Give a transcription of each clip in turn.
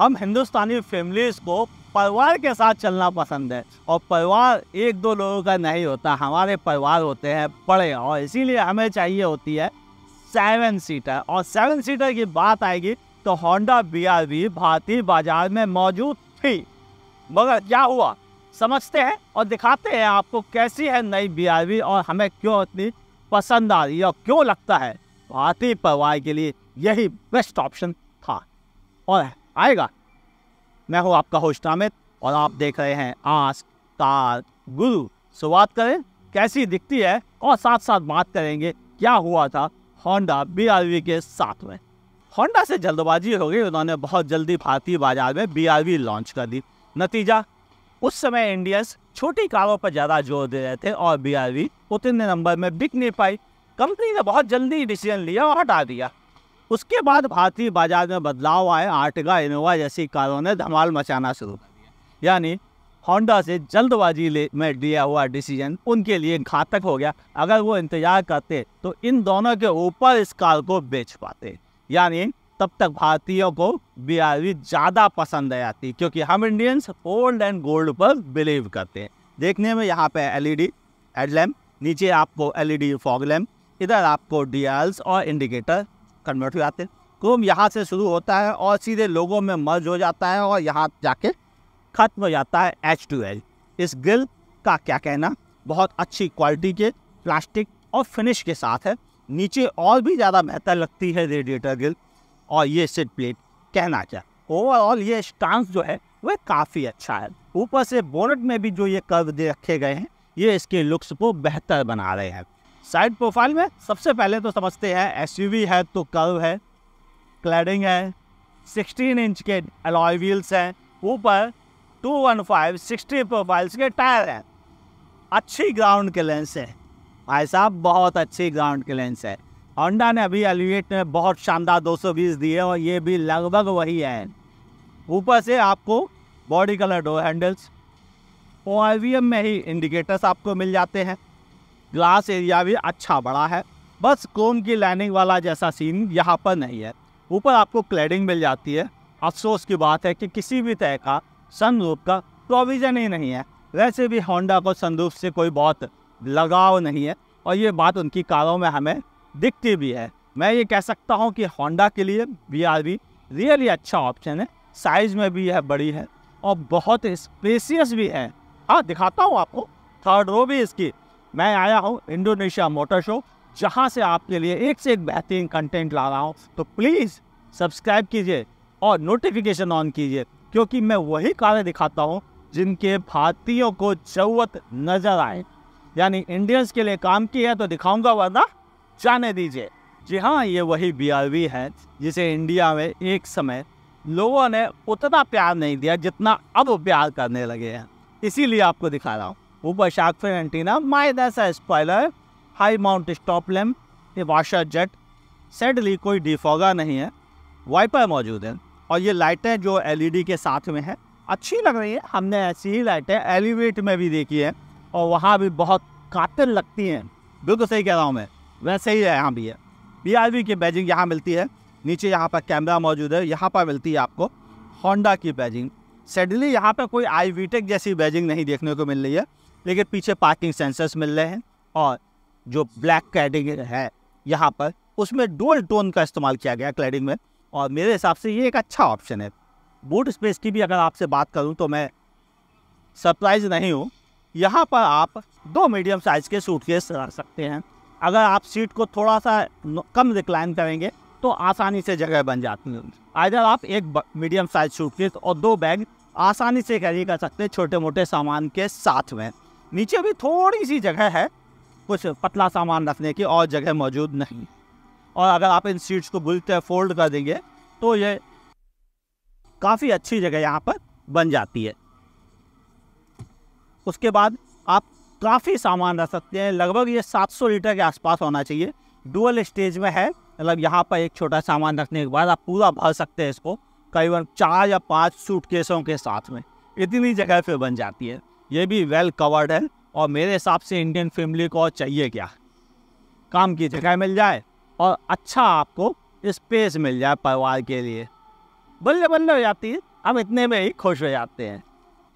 हम हिंदुस्तानी फैमिलीज़ को परिवार के साथ चलना पसंद है और परिवार एक दो लोगों का नहीं होता हमारे परिवार होते हैं बड़े और इसीलिए हमें चाहिए होती है सेवन सीटर और सेवन सीटर की बात आएगी तो होंडा बी आर वी भारतीय बाजार में मौजूद थी मगर क्या हुआ समझते हैं और दिखाते हैं आपको कैसी है नई बी आर वी और हमें क्यों इतनी पसंद आ रही है और क्यों लगता है भारतीय परिवार के लिए यही बेस्ट ऑप्शन था और आएगा मैं हूँ आपका होस्ट अमित और आप देख रहे हैं आस तार गुरु शुरुआत करें कैसी दिखती है और साथ साथ बात करेंगे क्या हुआ था होंडा बी के साथ में होंडा से जल्दबाजी हो गई उन्होंने बहुत जल्दी भारतीय बाजार में बी लॉन्च कर दी नतीजा उस समय इंडियंस छोटी कारों पर ज़्यादा जोर दे रहे थे और बी उतने नंबर में बिक नहीं पाई कंपनी ने बहुत जल्दी डिसीजन लिया और हटा दिया उसके बाद भारतीय बाजार में बदलाव आए आर्टिगा इनोवा जैसी कारों ने धमाल मचाना शुरू कर दिया यानी होंडा से जल्दबाजी ले में दिया हुआ डिसीजन उनके लिए घातक हो गया अगर वो इंतज़ार करते तो इन दोनों के ऊपर इस कार को बेच पाते यानी तब तक भारतीयों को बी ज़्यादा पसंद आ जाती क्योंकि हम इंडियंस ओल्ड एंड गोल्ड पर बिलीव करते हैं देखने में यहाँ पे एलईडी ई e नीचे आपको एलईडी फॉग लैम्प इधर आपको डी और इंडिकेटर कन्वर्ट हो जाते हैं कुंभ यहाँ से शुरू होता है और सीधे लोगों में मर्ज हो जाता है और यहाँ जाके ख़त्म हो जाता है एच टू एच इस ग्रिल का क्या कहना बहुत अच्छी क्वालिटी के प्लास्टिक और फिनिश के साथ है नीचे और भी ज़्यादा बेहतर लगती है रेडिएटर ग्रिल और ये सिट प्लेट कहना क्या ओवरऑल ये स्टांस जो है वह काफ़ी अच्छा है ऊपर से बोनट में भी जो ये कर्व दे रखे गए हैं ये इसके लुक्स को बेहतर बना रहे हैं साइड प्रोफाइल में सबसे पहले तो समझते हैं एस है तो कर्व है क्लैडिंग है 16 इंच के अलॉय व्हील्स हैं ऊपर 215 सिक्सटी प्रोफाइल्स के टायर हैं अच्छी ग्राउंड के लेंस है भाई साहब बहुत अच्छी ग्राउंड के लेंस है होंडा ने अभी एलिवेट में बहुत शानदार 220 दिए और ये भी लगभग वही है ऊपर से आपको बॉडी कलर डोर हैंडल्स ओ में ही इंडिकेटर्स आपको मिल जाते हैं ग्लास एरिया भी अच्छा बड़ा है बस क्रोम की लाइनिंग वाला जैसा सीन यहाँ पर नहीं है ऊपर आपको क्लैडिंग मिल जाती है अफसोस की बात है कि किसी भी तरह का सनरूफ का प्रोविज़न ही नहीं है वैसे भी होंडा को सनरूफ से कोई बहुत लगाव नहीं है और ये बात उनकी कारों में हमें दिखती भी है मैं ये कह सकता हूँ कि होंडा के लिए वी आर वी रियली अच्छा ऑप्शन है साइज़ में भी यह बड़ी है और बहुत स्पेसियस भी है हाँ दिखाता हूँ आपको थर्ड रो भी इसकी मैं आया हूँ इंडोनेशिया मोटर शो जहाँ से आपके लिए एक से एक बेहतरीन कंटेंट ला रहा हूँ तो प्लीज़ सब्सक्राइब कीजिए और नोटिफिकेशन ऑन कीजिए क्योंकि मैं वही कारें दिखाता हूँ जिनके भारतीयों को जरूरत नज़र आए यानी इंडियंस के लिए काम की है तो दिखाऊंगा वरना जाने दीजिए जी हाँ ये वही बी है जिसे इंडिया में एक समय लोगों ने उतना प्यार नहीं दिया जितना अब प्यार करने लगे हैं इसीलिए आपको दिखा रहा हूँ ऊपर शार्क फिन एंटीना मायदा सा spoiler high mount stop lamp ये वाशर जेट सेडली कोई डिफॉगा नहीं है वाइपर मौजूद है और ये लाइटें जो एलईडी e के साथ में है अच्छी लग रही है हमने ऐसी ही लाइटें एलिवेट में भी देखी है और वहाँ भी बहुत कातिल लगती हैं बिल्कुल सही कह रहा हूँ मैं वैसे ही है यहाँ भी है बी की बैजिंग यहाँ मिलती है नीचे यहाँ पर कैमरा मौजूद है यहाँ पर मिलती है आपको होंडा की बैजिंग सडनली यहाँ पर कोई आई वी टेक जैसी बैजिंग नहीं देखने को मिल रही है लेकिन पीछे पार्किंग सेंसर्स मिल रहे हैं और जो ब्लैक क्लैडिंग है यहाँ पर उसमें डोल टोन का इस्तेमाल किया गया क्लैडिंग में और मेरे हिसाब से ये एक अच्छा ऑप्शन है बूट स्पेस की भी अगर आपसे बात करूँ तो मैं सरप्राइज नहीं हूँ यहाँ पर आप दो मीडियम साइज़ के सूटकेस रख सकते हैं अगर आप सीट को थोड़ा सा कम रिक्लाइन करेंगे तो आसानी से जगह बन जाती है आइर आप एक मीडियम साइज सूटकेस और दो बैग आसानी से कैरी कर सकते हैं छोटे मोटे सामान के साथ में नीचे अभी थोड़ी सी जगह है कुछ पतला सामान रखने की और जगह मौजूद नहीं और अगर आप इन सीट्स को बुलते फोल्ड कर देंगे तो ये काफ़ी अच्छी जगह यहाँ पर बन जाती है उसके बाद आप काफ़ी सामान रख सकते हैं लगभग ये 700 लीटर के आसपास होना चाहिए डुअल स्टेज में है मतलब यहाँ पर एक छोटा सामान रखने के बाद आप पूरा भर सकते हैं इसको करीबन चार या पाँच सूटकेसों के साथ में इतनी जगह फिर बन जाती है ये भी वेल कवर्ड है और मेरे हिसाब से इंडियन फैमिली को चाहिए क्या काम की जगह मिल जाए और अच्छा आपको स्पेस मिल जाए परिवार के लिए बल्ले बल्ले हो जाती है हम इतने में ही खुश हो जाते हैं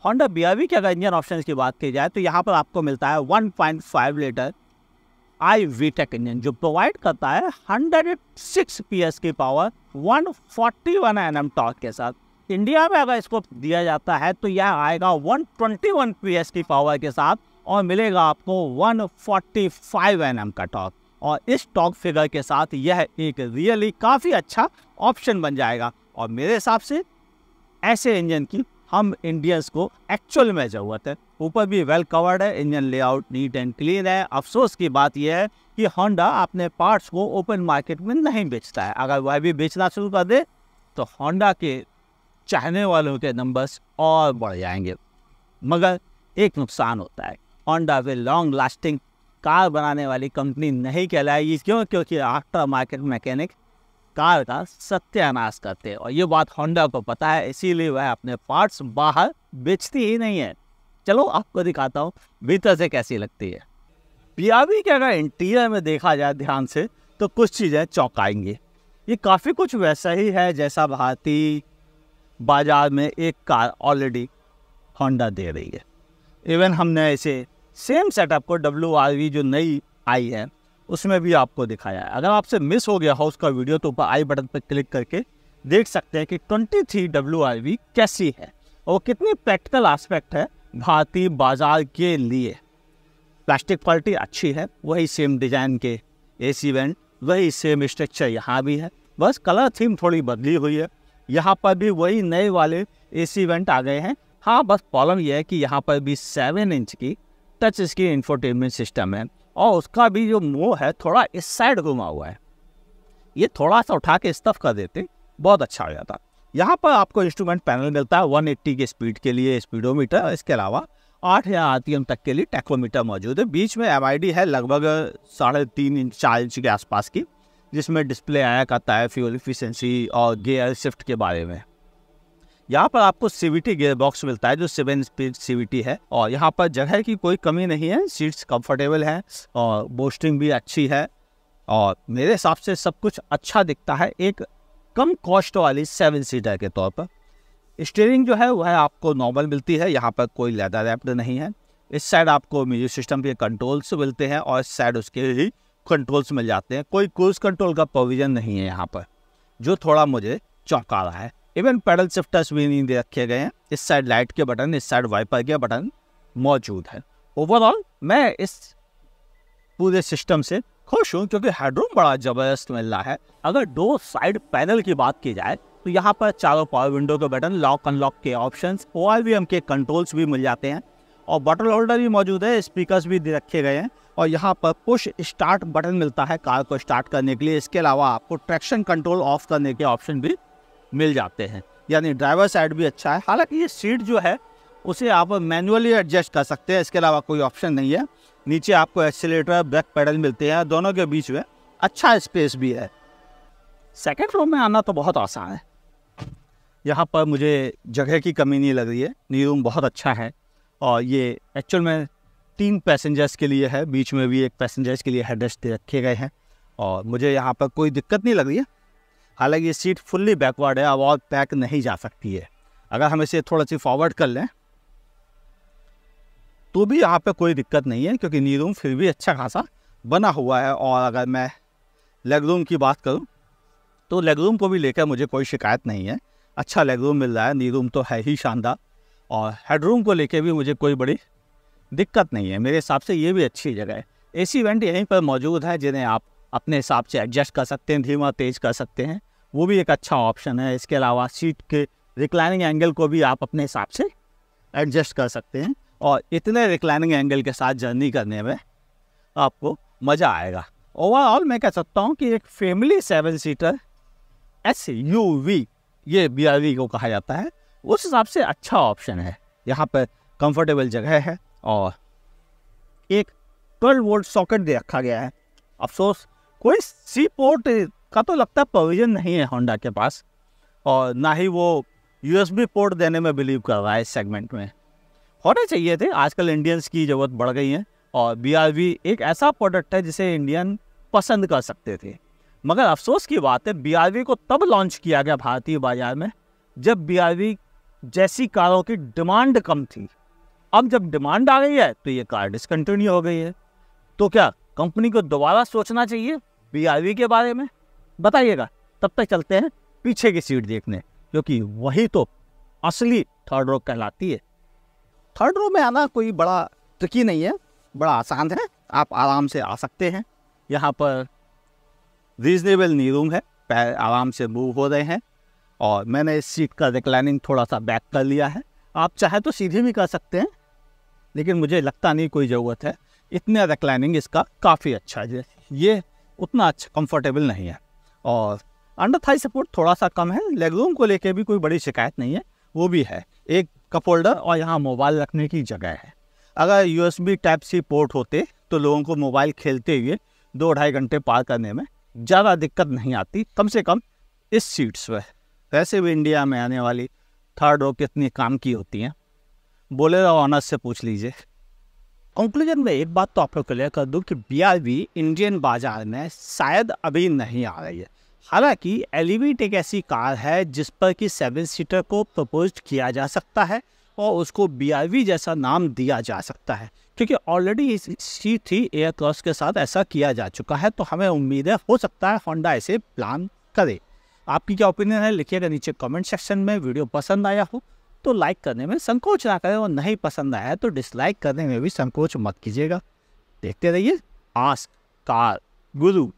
होंडा बी आर के अगर इंजन ऑप्शन की बात की जाए तो यहाँ पर आपको मिलता है 1.5 litre I V tec engine जो प्रोवाइड करता है 106 पीएस की पावर 141 एनएम टॉर्क के साथ इंडिया में अगर इसको दिया जाता है तो यह आएगा 121 ट्वेंटी की पावर के साथ और मिलेगा आपको 145 एनएम का टॉक और इस टॉक फिगर के साथ यह एक रियली काफ़ी अच्छा ऑप्शन बन जाएगा और मेरे हिसाब से ऐसे इंजन की हम इंडियंस को एक्चुअल में ज़रूरत है ऊपर भी वेल कवर्ड है engine layout neat and clean है अफसोस की बात यह है कि होंडा अपने पार्ट्स को ओपन मार्केट में नहीं बेचता है अगर वह भी बेचना शुरू कर दे तो होंडा के चाहने वालों के नंबर्स और बढ़ जाएंगे मगर एक नुकसान होता है होंडा वे लॉन्ग लास्टिंग कार बनाने वाली कंपनी नहीं कहलाएगी क्यों क्योंकि आफ्टर मार्केट मैकेनिक कार का सत्यानाश करते हैं और ये बात होंडा को पता है इसीलिए वह अपने पार्ट्स बाहर बेचती ही नहीं है चलो आपको दिखाता हूँ भीतर से कैसी लगती है पियावी के अगर इंटीरियर में देखा जाए ध्यान से तो कुछ चीज़ें चौंकाएंगी ये काफ़ी कुछ वैसा ही है जैसा भारती बाज़ार में एक कार ऑलरेडी होंडा दे रही है इवन हमने ऐसे सेम सेटअप को डब्ल्यू जो नई आई है उसमें भी आपको दिखाया है अगर आपसे मिस हो गया हो उसका वीडियो तो ऊपर आई बटन पर क्लिक करके देख सकते हैं कि ट्वेंटी थ्री डब्ल्यू कैसी है और कितनी प्रैक्टिकल आस्पेक्ट है भारतीय बाजार के लिए प्लास्टिक क्वालिटी अच्छी है वही सेम डिज़ाइन के ए सी वही सेम स्ट्रक्चर यहाँ भी है बस कलर थीम थोड़ी बदली हुई है यहाँ पर भी वही नए वाले ए सी वेंट आ गए हैं हाँ बस प्रॉब्लम यह है कि यहाँ पर भी सेवन इंच की टच स्क्रीन इंफोटेनमेंट सिस्टम है और उसका भी जो मुँह है थोड़ा इस साइड घुमा हुआ है ये थोड़ा सा उठा के स्टफ कर देते बहुत अच्छा हो जाता यहाँ पर आपको इंस्ट्रूमेंट पैनल मिलता है 180 के स्पीड के लिए स्पीडोमीटर इसके अलावा आठ या आर तक के लिए टैकोमीटर मौजूद है बीच में एम है लगभग साढ़े तीन इंच चार इंच के आसपास की जिसमें डिस्प्ले आया करता है फ्यूल इफिशेंसी और गियर शिफ्ट के बारे में यहाँ पर आपको सीवीटी गियर बॉक्स मिलता है जो सेवन स्पीड सीवीटी है और यहाँ पर जगह की कोई कमी नहीं है सीट्स कंफर्टेबल हैं और बोस्टिंग भी अच्छी है और मेरे हिसाब से सब कुछ अच्छा दिखता है एक कम कॉस्ट वाली सेवन सीटर के तौर पर स्टीयरिंग जो है वह आपको नॉर्मल मिलती है यहाँ पर कोई लेदर रैप्ड नहीं है इस साइड आपको म्यूजिक सिस्टम के कंट्रोल्स मिलते हैं और इस साइड उसके ही कंट्रोल्स मिल जाते हैं कोई क्रूज कंट्रोल का प्रोविज़न नहीं है यहाँ पर जो थोड़ा मुझे चौंका रहा है इवन पैडल शिफ्टर्स भी नहीं दे रखे गए हैं इस साइड लाइट के बटन इस साइड वाइपर के बटन मौजूद हैं ओवरऑल मैं इस पूरे सिस्टम से खुश हूँ क्योंकि हेडरूम बड़ा ज़बरदस्त मिल रहा है अगर दो साइड पैनल की बात की जाए तो यहाँ पर चारों पावर विंडो के बटन लॉक अनलॉक के ऑप्शन ओ के कंट्रोल्स भी मिल जाते हैं और बटन होल्डर भी मौजूद है स्पीकर्स भी रखे गए हैं और यहाँ पर पुश स्टार्ट बटन मिलता है कार को स्टार्ट करने के लिए इसके अलावा आपको ट्रैक्शन कंट्रोल ऑफ करने के ऑप्शन भी मिल जाते हैं यानी ड्राइवर साइड भी अच्छा है हालांकि ये सीट जो है उसे आप मैनुअली एडजस्ट कर सकते हैं इसके अलावा कोई ऑप्शन नहीं है नीचे आपको एक्सीटर ब्रेक पैडल मिलते हैं दोनों के बीच में अच्छा स्पेस भी है सेकेंड फ्लोर में आना तो बहुत आसान है यहाँ पर मुझे जगह की कमी नहीं लग रही है नी रूम बहुत अच्छा है और ये एक्चुअल में तीन पैसेंजर्स के लिए है बीच में भी एक पैसेंजर्स के लिए हेडरेस्ट रखे गए हैं और मुझे यहाँ पर कोई दिक्कत नहीं लग रही है हालांकि ये सीट फुल्ली बैकवर्ड है अब और पैक नहीं जा सकती है अगर हम इसे थोड़ा सी फॉरवर्ड कर लें तो भी यहाँ पर कोई दिक्कत नहीं है क्योंकि नी रूम फिर भी अच्छा खासा बना हुआ है और अगर मैं लेग रूम की बात करूँ तो लेग रूम को भी लेकर मुझे कोई शिकायत नहीं है अच्छा लेग रूम मिल रहा है नी रूम तो है ही शानदार और हेडरूम को लेके भी मुझे कोई बड़ी दिक्कत नहीं है मेरे हिसाब से ये भी अच्छी जगह है एसी वेंट यहीं पर मौजूद है जिन्हें आप अपने हिसाब से एडजस्ट कर सकते हैं धीमा तेज़ कर सकते हैं वो भी एक अच्छा ऑप्शन है इसके अलावा सीट के रिक्लाइनिंग एंगल को भी आप अपने हिसाब से एडजस्ट कर सकते हैं और इतने रिक्लाइनिंग एंगल के साथ जर्नी करने में आपको मज़ा आएगा ओवरऑल मैं कह सकता हूँ कि एक फैमिली सेवन सीटर एस यू वी ये बी को कहा जाता है उस हिसाब से अच्छा ऑप्शन है यहाँ पर कंफर्टेबल जगह है और एक 12 वोल्ट सॉकेट दे रखा गया है अफसोस कोई सी पोर्ट का तो लगता प्रोविज़न नहीं है होंडा के पास और ना ही वो यू पोर्ट देने में बिलीव कर रहा है इस सेगमेंट में होने चाहिए थे आजकल इंडियंस की ज़रूरत बढ़ गई है और बी एक ऐसा प्रोडक्ट है जिसे इंडियन पसंद कर सकते थे मगर अफसोस की बात है बी को तब लॉन्च किया गया भारतीय बाजार में जब बी जैसी कारों की डिमांड कम थी अब जब डिमांड आ गई है तो ये कार डिसकंटिन्यू हो गई है तो क्या कंपनी को दोबारा सोचना चाहिए बी के बारे में बताइएगा तब तक चलते हैं पीछे की सीट देखने क्योंकि वही तो असली थर्ड रो कहलाती है थर्ड रो में आना कोई बड़ा ट्रिकी नहीं है बड़ा आसान है आप आराम से आ सकते हैं यहाँ पर रीजनेबल नी रूम है पैर आराम से मूव हो रहे हैं और मैंने इस सीट का रिक्लाइनिंग थोड़ा सा बैक कर लिया है आप चाहे तो सीधे भी कर सकते हैं लेकिन मुझे लगता नहीं कोई ज़रूरत है इतना रिक्लाइनिंग इसका काफ़ी अच्छा है ये उतना अच्छा कम्फर्टेबल नहीं है और अंडर थाई सपोर्ट थोड़ा सा कम है लेगरूम को लेके भी कोई बड़ी शिकायत नहीं है वो भी है एक कप होल्डर और यहाँ मोबाइल रखने की जगह है अगर U S B type C port होते तो लोगों को मोबाइल खेलते हुए दो ढाई घंटे पार करने में ज़्यादा दिक्कत नहीं आती कम से कम इस सीट्स पर वैसे भी इंडिया में आने वाली थर्ड रो कितनी काम की होती हैं बोले ऑनर्स से पूछ लीजिए कंक्लूजन में एक बात तो आप लोग क्लियर कर दूँ कि बी इंडियन बाजार में शायद अभी नहीं आ रही है हालांकि एलिवेट एक ऐसी कार है जिस पर कि सेवन सीटर को प्रपोज किया जा सकता है और उसको बी जैसा नाम दिया जा सकता है क्योंकि ऑलरेडी इस सी थ्री एयर क्रॉस के साथ ऐसा किया जा चुका है तो हमें उम्मीद है हो सकता है होंडा ऐसे प्लान करे आपकी क्या ओपिनियन है लिखिएगा नीचे कमेंट सेक्शन में वीडियो पसंद आया हो तो लाइक करने में संकोच ना करें और नहीं पसंद आया तो डिसलाइक करने में भी संकोच मत कीजिएगा देखते रहिए आस्क कार गुरु